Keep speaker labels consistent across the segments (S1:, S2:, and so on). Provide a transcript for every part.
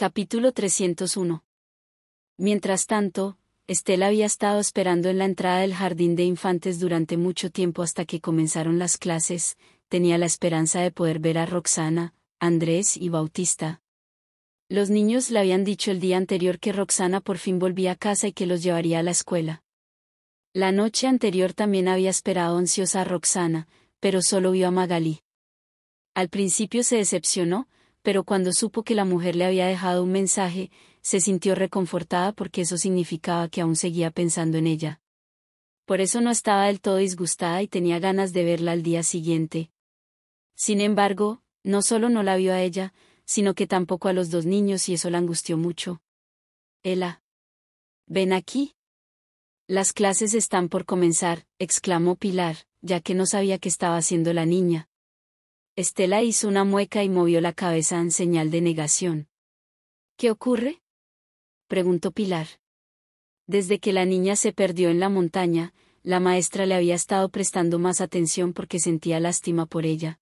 S1: Capítulo 301. Mientras tanto, Estela había estado esperando en la entrada del jardín de infantes durante mucho tiempo hasta que comenzaron las clases, tenía la esperanza de poder ver a Roxana, Andrés y Bautista. Los niños le habían dicho el día anterior que Roxana por fin volvía a casa y que los llevaría a la escuela. La noche anterior también había esperado ansiosa a Roxana, pero solo vio a Magalí. Al principio se decepcionó, pero cuando supo que la mujer le había dejado un mensaje, se sintió reconfortada porque eso significaba que aún seguía pensando en ella. Por eso no estaba del todo disgustada y tenía ganas de verla al día siguiente. Sin embargo, no solo no la vio a ella, sino que tampoco a los dos niños y eso la angustió mucho. Ela. Ven aquí. Las clases están por comenzar, exclamó Pilar, ya que no sabía qué estaba haciendo la niña. Estela hizo una mueca y movió la cabeza en señal de negación. ¿Qué ocurre? preguntó Pilar. Desde que la niña se perdió en la montaña, la maestra le había estado prestando más atención porque sentía lástima por ella.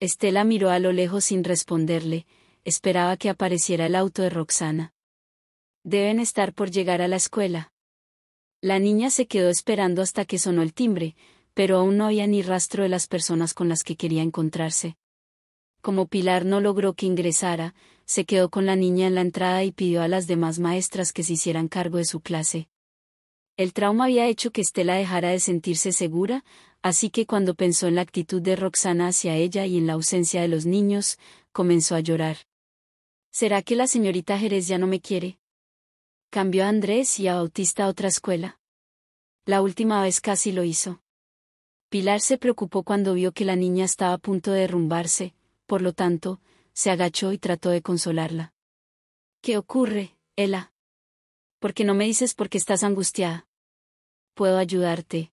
S1: Estela miró a lo lejos sin responderle, esperaba que apareciera el auto de Roxana. Deben estar por llegar a la escuela. La niña se quedó esperando hasta que sonó el timbre, pero aún no había ni rastro de las personas con las que quería encontrarse. Como Pilar no logró que ingresara, se quedó con la niña en la entrada y pidió a las demás maestras que se hicieran cargo de su clase. El trauma había hecho que Estela dejara de sentirse segura, así que cuando pensó en la actitud de Roxana hacia ella y en la ausencia de los niños, comenzó a llorar. ¿Será que la señorita Jerez ya no me quiere? Cambió a Andrés y a Bautista a otra escuela. La última vez casi lo hizo. Pilar se preocupó cuando vio que la niña estaba a punto de derrumbarse, por lo tanto, se agachó y trató de consolarla. ¿Qué ocurre, Ela? ¿Por qué no me dices por qué estás angustiada? Puedo ayudarte.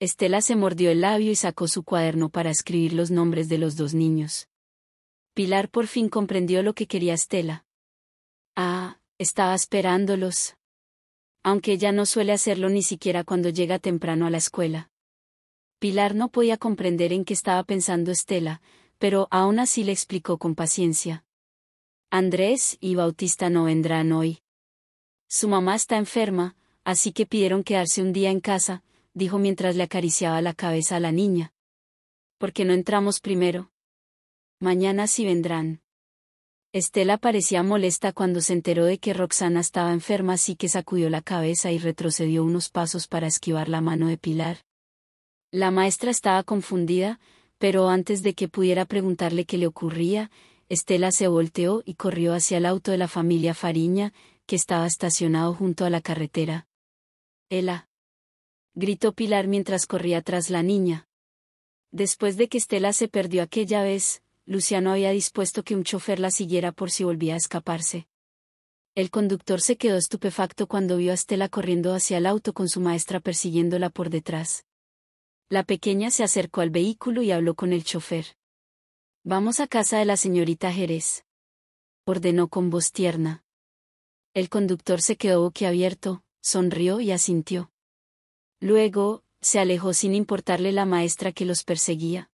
S1: Estela se mordió el labio y sacó su cuaderno para escribir los nombres de los dos niños. Pilar por fin comprendió lo que quería Estela. Ah, estaba esperándolos. Aunque ella no suele hacerlo ni siquiera cuando llega temprano a la escuela. Pilar no podía comprender en qué estaba pensando Estela, pero aún así le explicó con paciencia. Andrés y Bautista no vendrán hoy. Su mamá está enferma, así que pidieron quedarse un día en casa, dijo mientras le acariciaba la cabeza a la niña. ¿Por qué no entramos primero? Mañana sí vendrán. Estela parecía molesta cuando se enteró de que Roxana estaba enferma, así que sacudió la cabeza y retrocedió unos pasos para esquivar la mano de Pilar. La maestra estaba confundida, pero antes de que pudiera preguntarle qué le ocurría, Estela se volteó y corrió hacia el auto de la familia Fariña, que estaba estacionado junto a la carretera. Ela. gritó Pilar mientras corría tras la niña. Después de que Estela se perdió aquella vez, Luciano había dispuesto que un chofer la siguiera por si volvía a escaparse. El conductor se quedó estupefacto cuando vio a Estela corriendo hacia el auto con su maestra persiguiéndola por detrás. La pequeña se acercó al vehículo y habló con el chofer. Vamos a casa de la señorita Jerez. Ordenó con voz tierna. El conductor se quedó boquiabierto, sonrió y asintió. Luego, se alejó sin importarle la maestra que los perseguía.